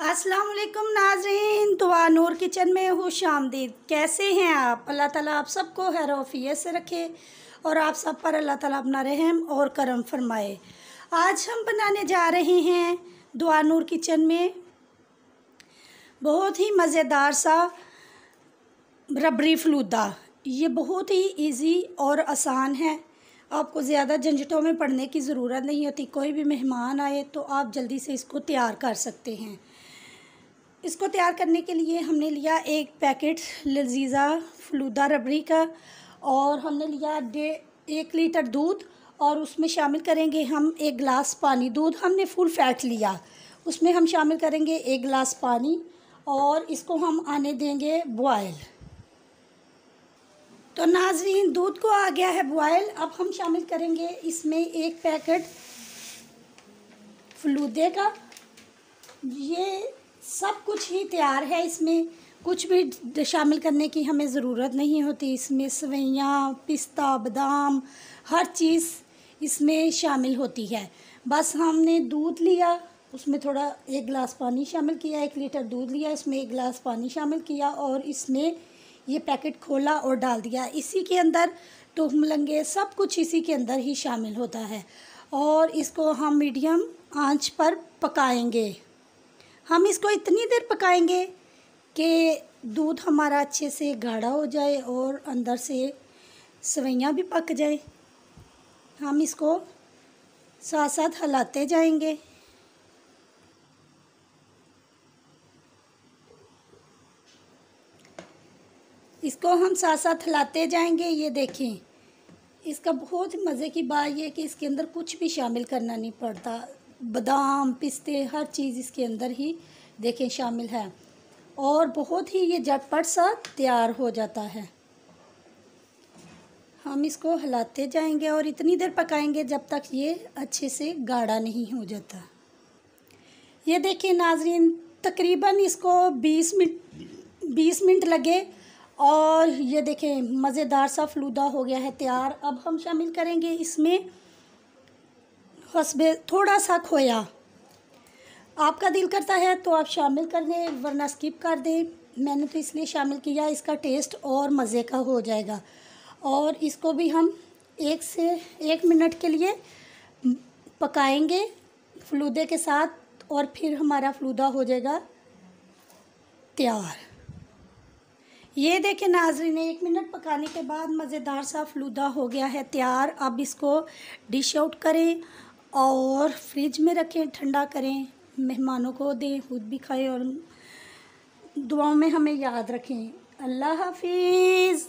अस्सलाम वालेकुम नाजरीन दुआ तो नूर किचन में खुश आमदीद कैसे हैं आप अल्लाह ताला आप सबको हैरोफियत से रखे और आप सब पर अल्लाह ताला अपना रहम और करम फरमाए आज हम बनाने जा रहे हैं दुआ नूर किचन में बहुत ही मज़ेदार सा रबरी फलूदा ये बहुत ही इजी और आसान है आपको ज़्यादा झंझटों में पड़ने की ज़रूरत नहीं होती कोई भी मेहमान आए तो आप जल्दी से इसको तैयार कर सकते हैं इसको तैयार करने के लिए हमने लिया एक पैकेट लजीज़ा फलूदा रबड़ी का और हमने लिया डे एक लीटर दूध और उसमें शामिल करेंगे हम एक गिलास पानी दूध हमने फुल फैट लिया उसमें हम शामिल करेंगे एक गिलास पानी और इसको हम आने देंगे बॉयल तो नाजरीन दूध को आ गया है बॉयल अब हम शामिल करेंगे इसमें एक पैकेट फलूदे का ये सब कुछ ही तैयार है इसमें कुछ भी शामिल करने की हमें ज़रूरत नहीं होती इसमें सवैयाँ पिस्ता बादाम हर चीज़ इसमें शामिल होती है बस हमने दूध लिया उसमें थोड़ा एक गिलास पानी शामिल किया एक लीटर दूध लिया इसमें एक गिलास पानी शामिल किया और इसमें ये पैकेट खोला और डाल दिया इसी के अंदर टोहम लंगे सब कुछ इसी के अंदर ही शामिल होता है और इसको हम मीडियम आंच पर पकाएंगे हम इसको इतनी देर पकाएंगे कि दूध हमारा अच्छे से गाढ़ा हो जाए और अंदर से सवैयाँ भी पक जाए हम इसको साथ साथ हलाते जाएंगे इसको हम साथ साथ हलाते जाएंगे ये देखें इसका बहुत मज़े की बात यह कि इसके अंदर कुछ भी शामिल करना नहीं पड़ता बादाम पिस्ते हर चीज़ इसके अंदर ही देखें शामिल है और बहुत ही ये झटपट सा तैयार हो जाता है हम इसको हिलाते जाएंगे और इतनी देर पकाएंगे जब तक ये अच्छे से गाढ़ा नहीं हो जाता ये देखिए नाजरीन तकरीबन इसको 20 मिनट 20 मिनट लगे और ये देखें मज़ेदार सा फलूदा हो गया है तैयार अब हम शामिल करेंगे इसमें हसबे थोड़ा सा खोया आपका दिल करता है तो आप शामिल कर दें वरना स्किप कर दें मैंने तो इसलिए शामिल किया इसका टेस्ट और मज़े का हो जाएगा और इसको भी हम एक से एक मिनट के लिए पकाएंगे फलूदे के साथ और फिर हमारा फलूदा हो जाएगा तैयार ये देखें नाजरीन एक मिनट पकाने के बाद मज़ेदार सा फलूदा हो गया है तैयार अब इसको डिश आउट करें और फ्रिज में रखें ठंडा करें मेहमानों को दें खुद भी खाएं और दुआओं में हमें याद रखें अल्लाह हाफिज़